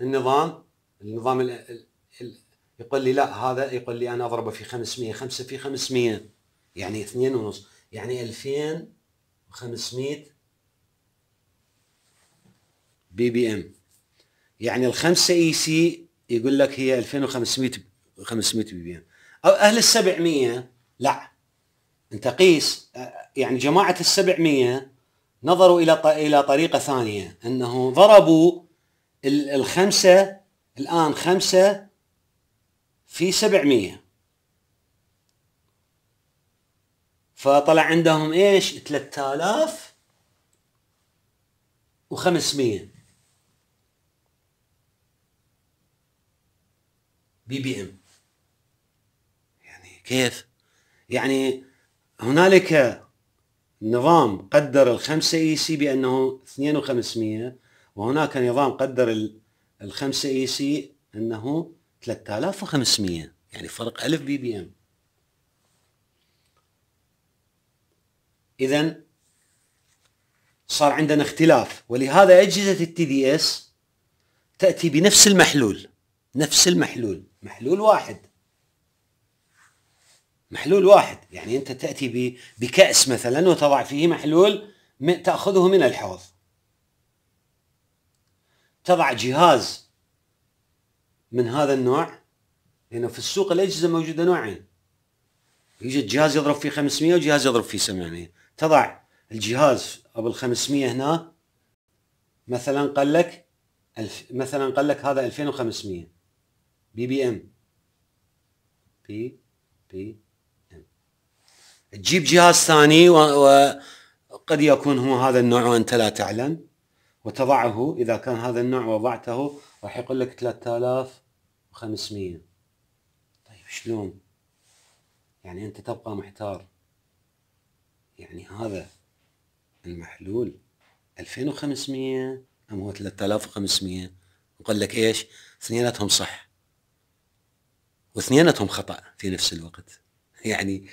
النظام النظام الـ الـ يقول لي لا هذا يقول لي انا اضربه في 500 5 في 500 يعني 2 ونص يعني 2500 بي بي ام يعني ال 5 اي سي يقول لك هي 2500 500 بي بي ام او اهل ال 700 لا انت قيس يعني جماعه ال 700 نظروا الى الى طريقه ثانيه انه ضربوا الخمسة الآن خمسة في سبعمية فطلع عندهم إيش ثلاثة آلاف وخمسمية بي بي ام يعني كيف يعني هنالك نظام قدر الخمسة اي سي بأنه اثنين وخمسمية وهناك نظام قدر الخمسة اي سي انه 3500 يعني فرق 1000 بي بي ام اذا صار عندنا اختلاف ولهذا اجهزه التي دي اس تاتي بنفس المحلول نفس المحلول محلول واحد محلول واحد يعني انت تاتي بكاس مثلا وتضع فيه محلول تاخذه من الحوض تضع جهاز من هذا النوع لأنه في السوق الأجهزة موجودة نوعين يوجد جهاز يضرب فيه 500 وجهاز يضرب فيه 700 تضع الجهاز أبو ال 500 هنا مثلا قال لك الف مثلا قال لك هذا 2500 بي بي ام بي بي ام تجيب جهاز ثاني وقد يكون هو هذا النوع وانت لا تعلم وتضعه إذا كان هذا النوع وضعته راح يقول لك 3500 طيب شلون؟ يعني أنت تبقى محتار يعني هذا المحلول 2500 أم هو 3500 يقول لك إيش؟ اثنيناتهم صح واثنيناتهم خطأ في نفس الوقت يعني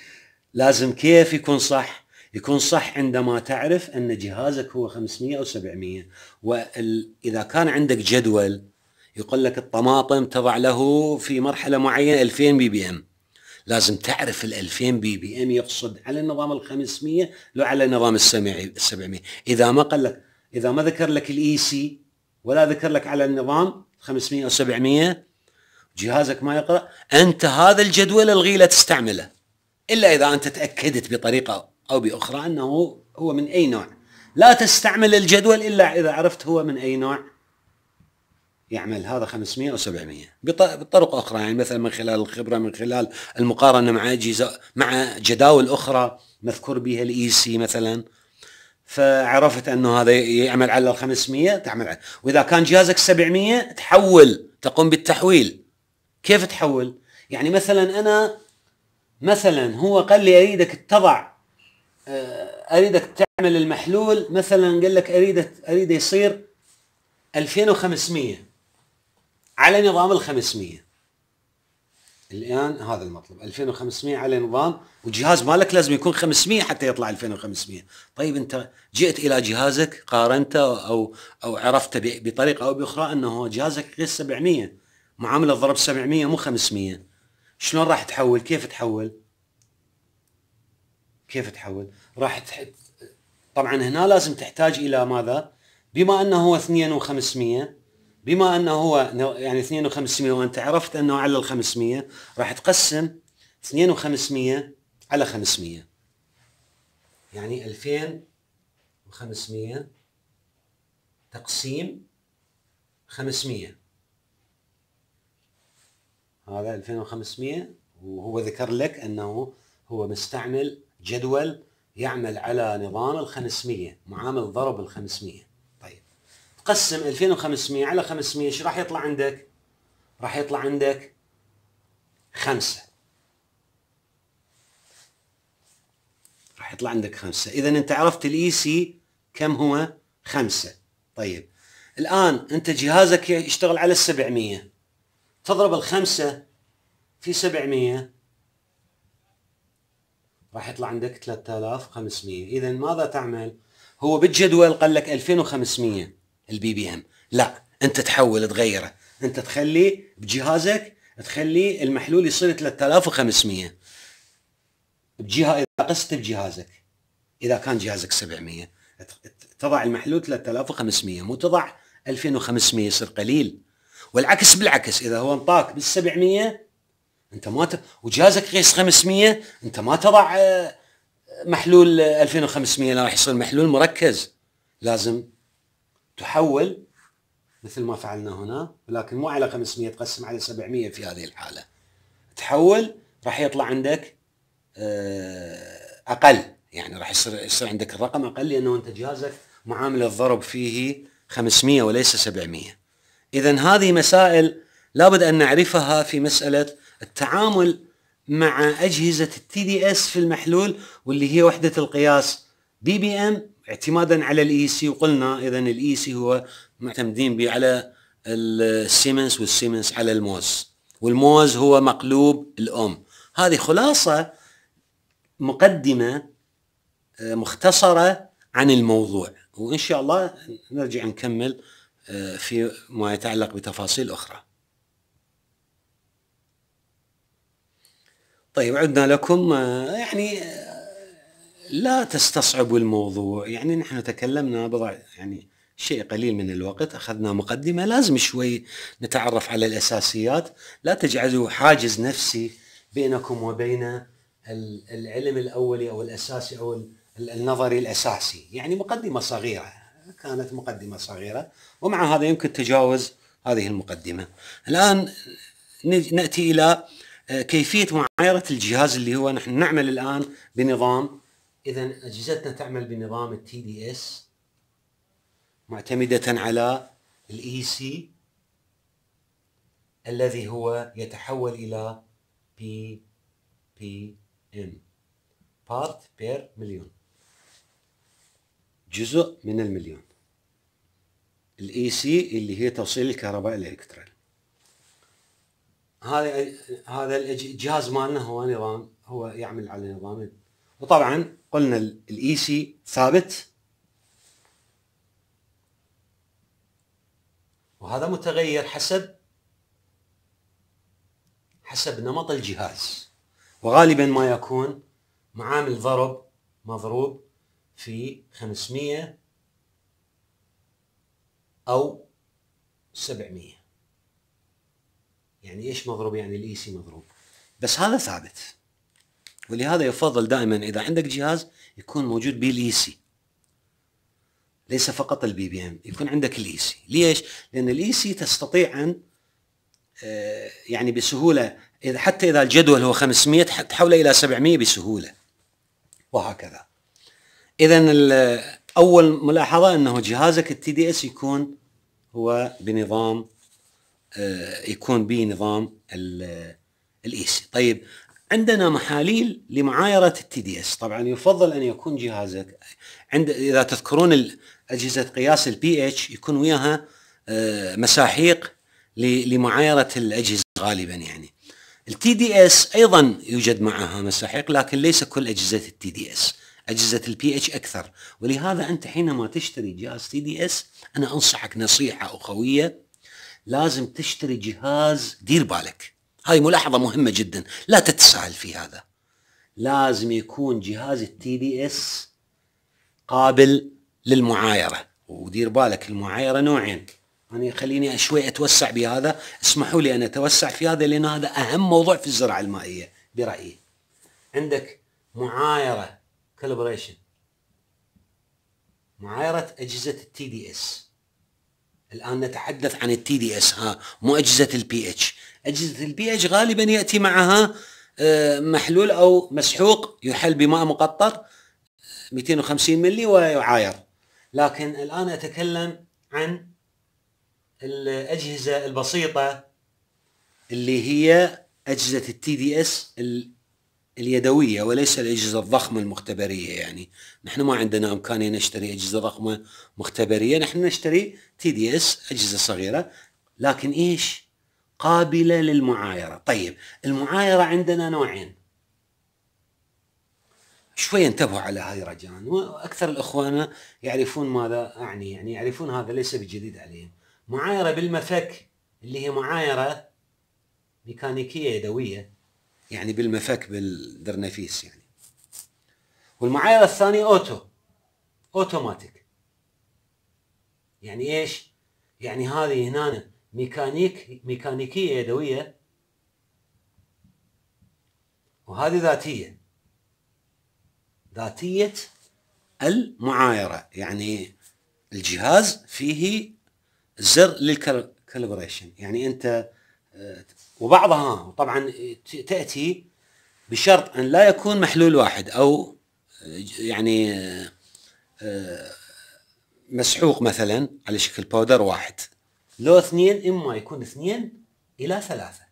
لازم كيف يكون صح؟ يكون صح عندما تعرف ان جهازك هو 500 او 700 واذا كان عندك جدول يقول لك الطماطم تضع له في مرحله معينه 2000 بي بي ام لازم تعرف ال 2000 بي بي ام يقصد على النظام ال 500 لو على النظام ال 700 اذا ما قال لك اذا ما ذكر لك الاي سي e ولا ذكر لك على النظام 500 او 700 جهازك ما يقرا انت هذا الجدول الغي لا تستعمله الا اذا انت تاكدت بطريقه أو بأخرى أنه هو من أي نوع لا تستعمل الجدول إلا إذا عرفت هو من أي نوع يعمل هذا 500 أو 700 بطرق أخرى يعني مثلا من خلال الخبرة من خلال المقارنة مع أجهزة مع جداول أخرى مذكور بها الإي سي e مثلا فعرفت أنه هذا يعمل على ال 500 تعمل على وإذا كان جهازك 700 تحول تقوم بالتحويل كيف تحول؟ يعني مثلا أنا مثلا هو قال لي أريدك تضع آه، اريدك تعمل المحلول مثلا قال لك اريد اريد يصير 2500 على نظام ال 500 الان هذا المطلب 2500 على نظام والجهاز مالك لازم يكون 500 حتى يطلع 2500 طيب انت جئت الى جهازك قارنته او او عرفته بطريقه او باخرى انه جهازك غير 700 معامله ضرب 700 مو 500 شلون راح تحول كيف تحول كيف تحول؟ راح تح... طبعا هنا لازم تحتاج الى ماذا؟ بما انه هو 2500 بما انه هو يعني 2500 وانت عرفت انه على ال 500 راح تقسم 2500 على 500 يعني 2500 تقسيم 500 هذا 2500 وهو ذكر لك انه هو مستعمل جدول يعمل على نظام ال 500 معامل ضرب ال 500 طيب تقسم 2500 على 500 ايش راح يطلع عندك؟ راح يطلع عندك خمسة راح يطلع عندك خمسة إذا أنت عرفت الإي سي e كم هو خمسة طيب الآن أنت جهازك يشتغل على السبعمية تضرب الخمسة في سبعمية راح يطلع عندك 3500 اذا ماذا تعمل هو بالجدول قال لك 2500 البي بي ام لا انت تحول تغيره انت تخلي بجهازك تخلي المحلول يصير 3500 بجهاز اذا قست بجهازك اذا كان جهازك 700 تضع المحلول 3500 مو تضع 2500 يصير قليل والعكس بالعكس اذا هو انطاك بال 700 انت ما ت... وجهازك قيس 500 انت ما تضع آه، محلول 2500 لا راح يصير محلول مركز لازم تحول مثل ما فعلنا هنا ولكن مو على 500 تقسم على 700 في هذه الحاله تحول راح يطلع عندك آه، اقل يعني راح يصير يصير عندك الرقم اقل لانه انت جهازك معامل الضرب فيه 500 وليس 700 اذا هذه مسائل لابد ان نعرفها في مساله التعامل مع أجهزة التي دي اس في المحلول واللي هي وحدة القياس بي بي ام اعتمادا على الاي سي وقلنا اذا الاي سي هو معتمدين به على السيمنس والسيمنس على الموز والموز هو مقلوب الام هذه خلاصه مقدمه آه، مختصره عن الموضوع وان شاء الله نرجع نكمل آه، في ما يتعلق بتفاصيل اخرى طيب عدنا لكم آه، يعني آه، لا تستصعبوا الموضوع يعني نحن تكلمنا بضع يعني شيء قليل من الوقت أخذنا مقدمة لازم شوي نتعرف على الأساسيات لا تجعلوا حاجز نفسي بينكم وبين العلم الأولي أو الأساسي أو النظري الأساسي يعني مقدمة صغيرة كانت مقدمة صغيرة ومع هذا يمكن تجاوز هذه المقدمة الآن نأتي إلى آه، كيفيه معايره الجهاز اللي هو نحن نعمل الان بنظام اذا اجهزتنا تعمل بنظام التي دي اس معتمده على الاي سي e الذي هو يتحول الى بي بي ام بارت بير مليون جزء من المليون الاي سي e اللي هي توصيل الكهرباء الالكترال هذا هذا الجهاز مالنا هو نظام هو يعمل على نظامين وطبعا قلنا الاي سي e ثابت وهذا متغير حسب حسب نمط الجهاز وغالبا ما يكون معامل ضرب مضروب في 500 أو 700 يعني ايش مضروب يعني الاي سي e مضروب بس هذا ثابت ولهذا يفضل دائما اذا عندك جهاز يكون موجود به الاي سي e ليس فقط البي بي ام يكون عندك الاي سي e ليش لان الاي سي تستطيع ان آه، يعني بسهوله اذا حتى اذا الجدول هو 500 تحوله الى 700 بسهوله وهكذا اذا اول ملاحظه انه جهازك التي دي اس يكون هو بنظام آه، يكون به نظام آه، الايسي طيب عندنا محاليل لمعايره التي دي اس طبعا يفضل ان يكون جهازك عند اذا تذكرون اجهزه قياس البي اتش يكون وياها آه، مساحيق لمعايره الاجهزه غالبا يعني التي دي اس ايضا يوجد معها مساحيق لكن ليس كل اجهزه التي دي اس اجهزه البي اتش اكثر ولهذا انت حينما تشتري جهاز تي دي اس انا انصحك نصيحه اخويه لازم تشتري جهاز دير بالك هاي ملاحظة مهمة جدا لا تتساهل في هذا لازم يكون جهاز التي دي اس قابل للمعايرة ودير بالك المعايرة نوعين أنا يعني خليني شوي أتوسع بهذا اسمحوا لي أن أتوسع في هذا لأن هذا أهم موضوع في الزراعة المائية برأيي عندك معايرة كالبريشن معايرة أجهزة التي دي اس الآن نتحدث عن التي دي اس ها مو أجهزة البي اتش أجهزة البي اتش غالبا يأتي معها آه، محلول أو مسحوق يحل بماء مقطر 250 ملي ويعاير لكن الآن أتكلم عن الأجهزة البسيطة اللي هي أجهزة التي دي اس اليدوية وليس الأجهزة الضخمة المختبرية يعني نحن ما عندنا إمكانية نشتري أجهزة ضخمة مختبرية نحن نشتري تي دي اس أجهزة صغيرة لكن إيش قابلة للمعايرة طيب المعايرة عندنا نوعين شوي انتبهوا على هاي رجاء واكثر الاخوان يعرفون ماذا اعني يعني يعرفون هذا ليس بجديد عليهم معايره بالمفك اللي هي معايره ميكانيكيه يدويه يعني بالمفك بالدرنفيس يعني والمعايير الثانية أوتو أوتوماتيك يعني إيش؟ يعني هذه هنا ميكانيك ميكانيكية يدوية وهذه ذاتية ذاتية المعايرة يعني الجهاز فيه زر للكالبريشن يعني أنت آه، وبعضها طبعا تأتي بشرط أن لا يكون محلول واحد أو يعني مسحوق مثلا على شكل باودر واحد لو اثنين إما يكون اثنين إلى ثلاثة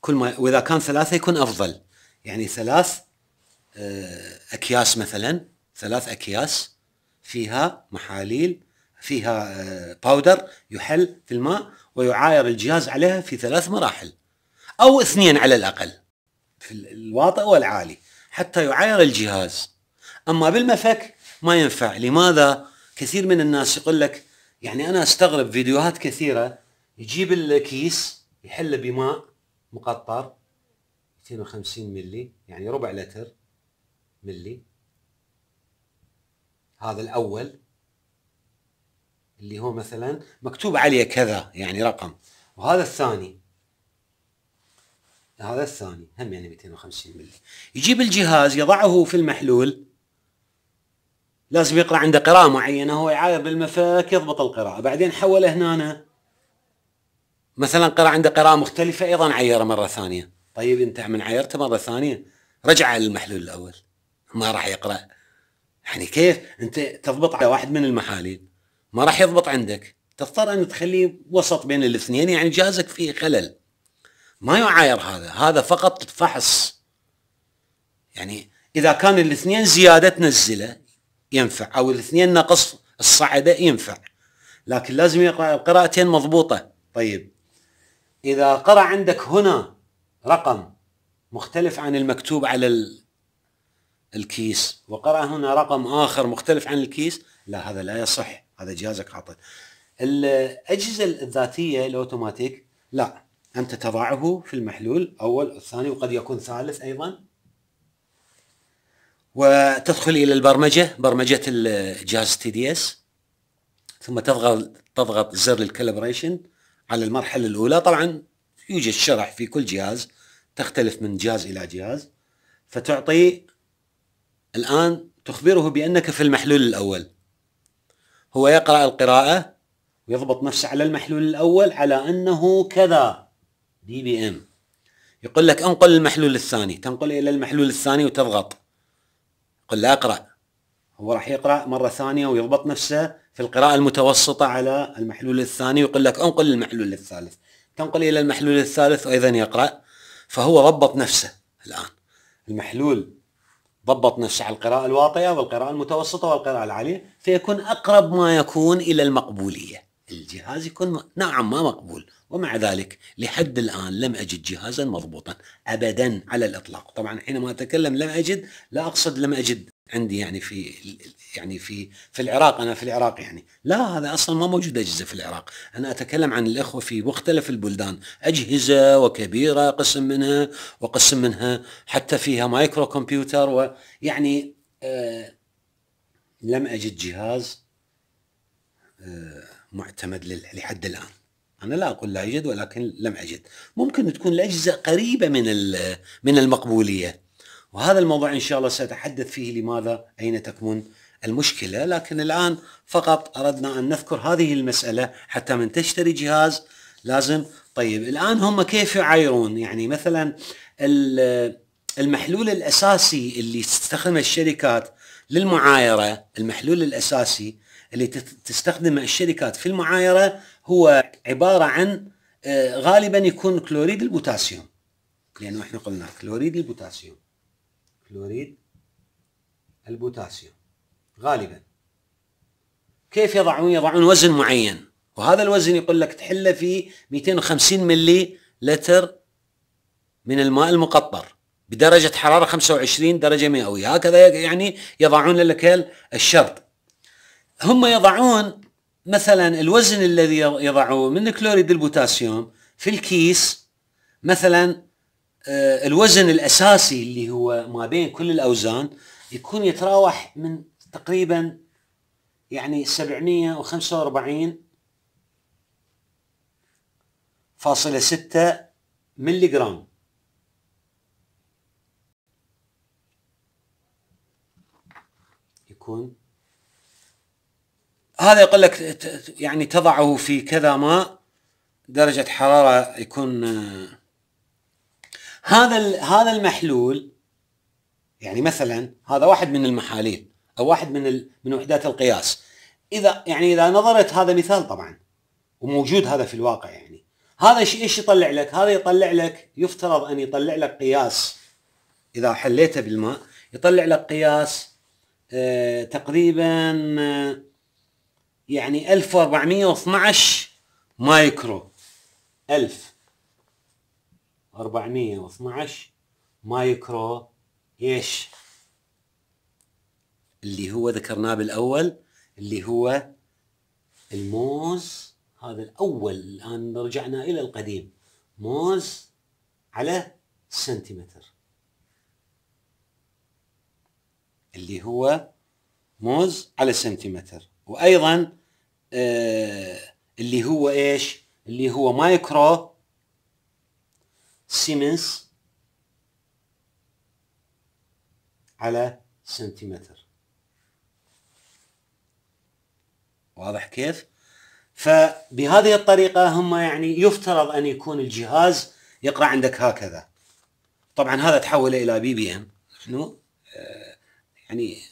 كل ما وإذا كان ثلاثة يكون أفضل يعني ثلاث أكياس مثلا ثلاث أكياس فيها محاليل فيها باودر يحل في الماء ويعاير الجهاز عليها في ثلاث مراحل أو اثنين على الأقل في الواطئ والعالي حتى يعاير الجهاز أما بالمفك ما ينفع لماذا؟ كثير من الناس يقول لك يعني أنا أستغرب فيديوهات كثيرة يجيب الكيس يحله بماء مقطر 250 ملي يعني ربع لتر ملي هذا الأول اللي هو مثلا مكتوب عليه كذا يعني رقم وهذا الثاني هذا الثاني هم يعني 250 ملي يجيب الجهاز يضعه في المحلول لازم يقرا عنده قراءه معينه هو يعاير بالمفك يضبط القراءه بعدين حوله هنا مثلا قرا عنده قراءه مختلفه ايضا عيره مره ثانيه طيب انت من عيرته مره ثانيه رجع على المحلول الاول ما راح يقرا يعني كيف انت تضبط على واحد من المحاليل ما راح يضبط عندك تضطر ان تخليه وسط بين الاثنين يعني جهازك فيه خلل ما يعاير هذا هذا فقط فحص يعني اذا كان الاثنين زياده تنزله ينفع او الاثنين نقص الصعده ينفع لكن لازم يقرا القراءتين مضبوطه طيب اذا قرا عندك هنا رقم مختلف عن المكتوب على الكيس وقرأ هنا رقم آخر مختلف عن الكيس لا هذا لا يصح هذا جهازك حاطط الاجهزه الذاتيه الاوتوماتيك لا انت تضعه في المحلول اول والثاني وقد يكون ثالث ايضا وتدخل الى البرمجه برمجه الجهاز تي دي اس ثم تضغط تضغط زر الكالبريشن على المرحله الاولى طبعا يوجد شرح في كل جهاز تختلف من جهاز الى جهاز فتعطي الان تخبره بانك في المحلول الاول هو يقرأ القراءة ويضبط نفسه على المحلول الأول على أنه كذا دي بي ام يقول لك انقل المحلول الثاني تنقل إلى المحلول الثاني وتضغط قل لا أقرأ هو راح يقرأ مرة ثانية ويضبط نفسه في القراءة المتوسطة على المحلول الثاني ويقول لك انقل المحلول الثالث تنقل إلى المحلول الثالث وأيضا يقرأ فهو ضبط نفسه الآن المحلول ضبط نفسه على القراءة الواطئة والقراءة المتوسطة والقراءة العالية فيكون أقرب ما يكون إلى المقبولية الجهاز يكون نوعا ما مقبول ومع ذلك لحد الآن لم أجد جهازا مضبوطا أبدا على الإطلاق طبعا حينما أتكلم لم أجد لا أقصد لم أجد عندي يعني في يعني في في العراق انا في العراق يعني لا هذا اصلا ما موجود اجهزه في العراق انا اتكلم عن الاخوه في مختلف البلدان اجهزه وكبيره قسم منها وقسم منها حتى فيها مايكرو كمبيوتر ويعني آه لم اجد جهاز آه معتمد لحد الان انا لا اقول لا يوجد ولكن لم اجد ممكن تكون الاجهزه قريبه من من المقبوليه وهذا الموضوع إن شاء الله سأتحدث فيه لماذا أين تكمن المشكلة لكن الآن فقط أردنا أن نذكر هذه المسألة حتى من تشتري جهاز لازم طيب الآن هم كيف يعايرون يعني مثلا المحلول الأساسي اللي تستخدمه الشركات للمعايرة المحلول الأساسي اللي تستخدمه الشركات في المعايرة هو عبارة عن آه، غالبا يكون كلوريد البوتاسيوم لأنه احنا قلنا كلوريد البوتاسيوم كلوريد البوتاسيوم غالبا كيف يضعون يضعون وزن معين وهذا الوزن يقول لك تحله في 250 ملي لتر من الماء المقطر بدرجة حرارة 25 درجة مئوية هكذا يعني يضعون لك الشرط هم يضعون مثلا الوزن الذي يضعوه من كلوريد البوتاسيوم في الكيس مثلا آه، الوزن الاساسي اللي هو ما بين كل الاوزان يكون يتراوح من تقريبا يعني 745 فاصلة ستة ملي جرام يكون هذا يقول لك يعني تضعه في كذا ماء درجة حرارة يكون آه، هذا هذا المحلول يعني مثلا هذا واحد من المحاليل او واحد من من وحدات القياس اذا يعني اذا نظرت هذا مثال طبعا وموجود هذا في الواقع يعني هذا ايش يطلع لك؟ هذا يطلع لك يفترض ان يطلع لك قياس اذا حليته بالماء يطلع لك قياس آه تقريبا آه، يعني 1412 مايكرو 1000 412 مايكرو ايش اللي هو ذكرناه بالاول اللي هو الموز هذا الاول الان رجعنا الى القديم موز على سنتيمتر اللي هو موز على سنتيمتر وايضا آه اللي هو ايش اللي هو مايكرو سيمنس على سنتيمتر واضح كيف؟ فبهذه الطريقة هم يعني يفترض أن يكون الجهاز يقرأ عندك هكذا طبعا هذا تحول إلى بي بي إم نحن آه، يعني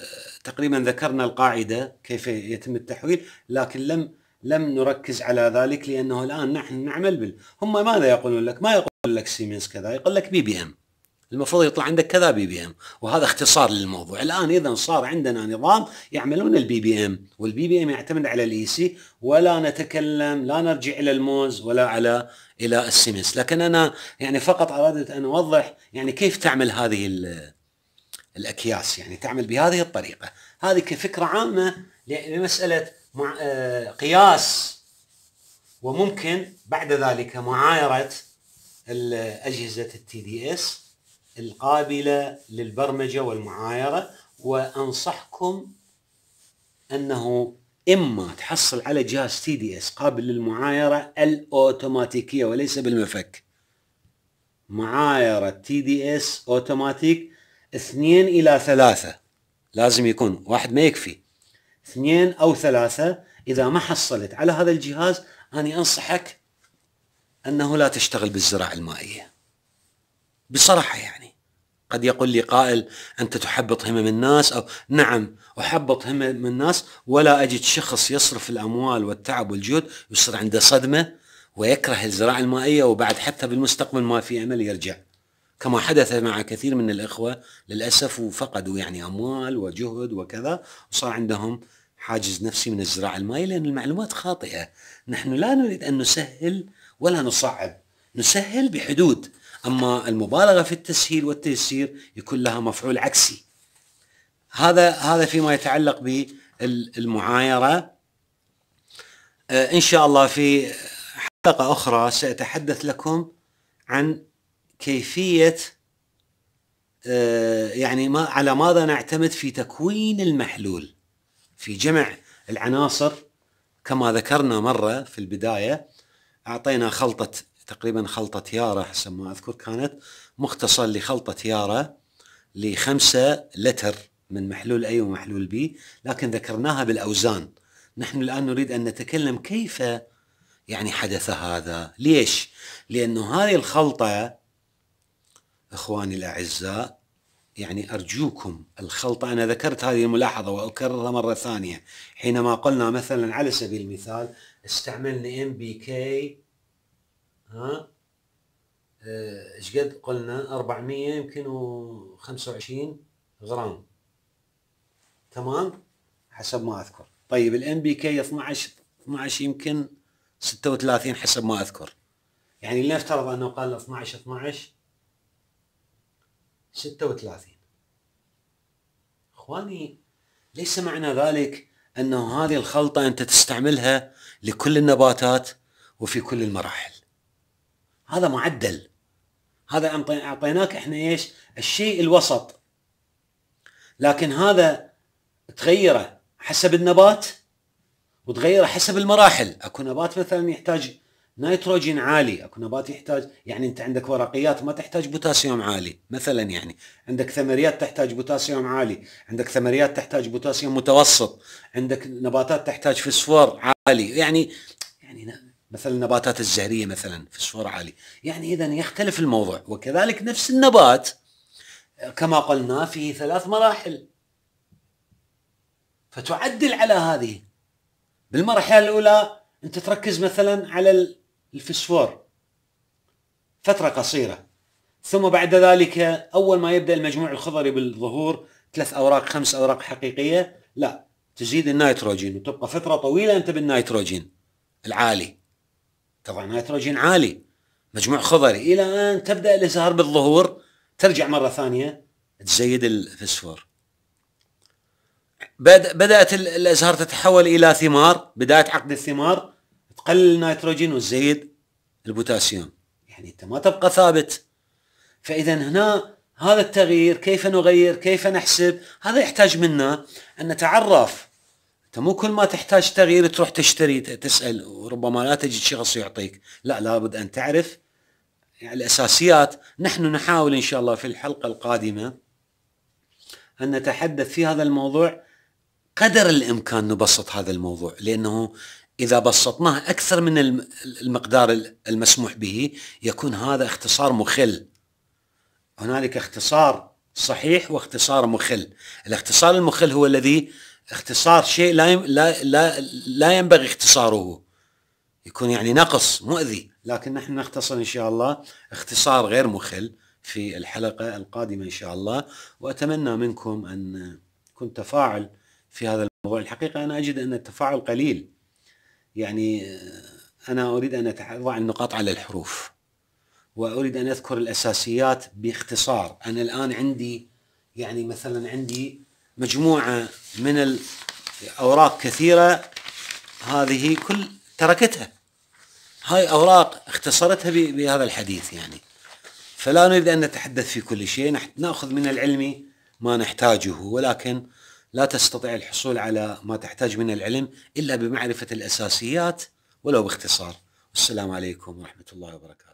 آه، تقريبا ذكرنا القاعدة كيف يتم التحويل لكن لم لم نركز على ذلك لانه الان نحن نعمل بال هم ماذا يقولون لك؟ ما يقول لك سيمنز كذا يقول لك بي بي ام المفروض يطلع عندك كذا بي بي ام وهذا اختصار للموضوع الان اذا صار عندنا نظام يعملون البي بي ام والبي بي ام يعتمد على الاي سي ولا نتكلم لا نرجع الى الموز ولا على الى السيمنز لكن انا يعني فقط اردت ان اوضح يعني كيف تعمل هذه الاكياس يعني تعمل بهذه الطريقه هذه كفكره عامه لمساله آه، قياس وممكن بعد ذلك معايرة أجهزة التي دي اس القابلة للبرمجة والمعايرة وأنصحكم أنه إما تحصل على جهاز تي دي اس قابل للمعايرة الأوتوماتيكية وليس بالمفك معايرة تي دي اس أوتوماتيك اثنين إلى ثلاثة لازم يكون واحد ما يكفي اثنين أو ثلاثة إذا ما حصلت على هذا الجهاز اني أنصحك أنه لا تشتغل بالزراعة المائية بصراحة يعني قد يقول لي قائل أنت تحبط همم الناس أو نعم أحبط همم الناس ولا أجد شخص يصرف الأموال والتعب والجهد يصير عنده صدمة ويكره الزراعة المائية وبعد حتى بالمستقبل ما في أمل يرجع كما حدث مع كثير من الإخوة للأسف وفقدوا يعني أموال وجهد وكذا وصار عندهم حاجز نفسي من الزراعة المائية لأن المعلومات خاطئة نحن لا نريد أن نسهل ولا نصعب نسهل بحدود أما المبالغة في التسهيل والتيسير يكون لها مفعول عكسي هذا هذا فيما يتعلق بالمعايرة آه، إن شاء الله في حلقة أخرى سأتحدث لكم عن كيفيه آه، يعني ما على ماذا نعتمد في تكوين المحلول في جمع العناصر كما ذكرنا مره في البدايه اعطينا خلطه تقريبا خلطه ياره حسب ما اذكر كانت مختصر لخلطه ياره لخمسة لتر من محلول اي ومحلول بي لكن ذكرناها بالاوزان نحن الان نريد ان نتكلم كيف يعني حدث هذا ليش لانه هذه الخلطه إخواني الأعزاء يعني أرجوكم الخلطة أنا ذكرت هذه الملاحظة وأكررها مرة ثانية حينما قلنا مثلا على سبيل المثال استعملنا ام بي كي ها آه، ايش قد قلنا 400 يمكن و25 غرام تمام حسب ما اذكر طيب الام بي كي 12 12 يمكن 36 حسب ما اذكر يعني لنفترض انه قال 12 12 36 اخواني ليس معنى ذلك انه هذه الخلطه انت تستعملها لكل النباتات وفي كل المراحل هذا معدل هذا اعطيناك احنا ايش الشيء الوسط لكن هذا تغيره حسب النبات وتغيره حسب المراحل اكو نبات مثلا يحتاج نيتروجين عالي اكو نبات يحتاج يعني انت عندك ورقيات ما تحتاج بوتاسيوم عالي مثلا يعني عندك ثمريات تحتاج بوتاسيوم عالي عندك ثمريات تحتاج بوتاسيوم متوسط عندك نباتات تحتاج فسفور عالي يعني يعني مثلا النباتات الزهريه مثلا فسفور عالي يعني اذا يختلف الموضوع وكذلك نفس النبات كما قلنا فيه ثلاث مراحل فتعدل على هذه بالمرحله الاولى انت تركز مثلا على الفسفور فترة قصيرة ثم بعد ذلك أول ما يبدأ المجموع الخضري بالظهور ثلاث أوراق خمس أوراق حقيقية لا تزيد النيتروجين وتبقى فترة طويلة أنت بالنيتروجين العالي طبعا نيتروجين عالي مجموع خضري إلى أن تبدأ الازهار بالظهور ترجع مرة ثانية تزيد الفسفور بدأت الأزهار تتحول إلى ثمار بداية عقد الثمار قل النيتروجين وزيد البوتاسيوم يعني انت ما تبقى ثابت فاذا هنا هذا التغيير كيف نغير كيف نحسب هذا يحتاج منا ان نتعرف انت مو كل ما تحتاج تغيير تروح تشتري تسال وربما لا تجد شخص يعطيك لا لابد ان تعرف يعني الاساسيات نحن نحاول ان شاء الله في الحلقه القادمه ان نتحدث في هذا الموضوع قدر الامكان نبسط هذا الموضوع لانه إذا بسطناه أكثر من المقدار المسموح به يكون هذا اختصار مخل هنالك اختصار صحيح واختصار مخل الاختصار المخل هو الذي اختصار شيء لا لا لا, لا ينبغي اختصاره يكون يعني نقص مؤذي لكن نحن نختصر ان شاء الله اختصار غير مخل في الحلقه القادمه ان شاء الله واتمنى منكم ان يكون تفاعل في هذا الموضوع الحقيقه انا اجد ان التفاعل قليل يعني آه، أنا أريد أن أضع النقاط على الحروف وأريد أن أذكر الأساسيات باختصار أنا الآن عندي يعني مثلا عندي مجموعة من الأوراق كثيرة هذه كل تركتها هاي أوراق اختصرتها بهذا الحديث يعني فلا نريد أن نتحدث في كل شيء ناخذ من العلم ما نحتاجه ولكن لا تستطيع الحصول على ما تحتاج من العلم إلا بمعرفة الأساسيات ولو باختصار والسلام عليكم ورحمة الله وبركاته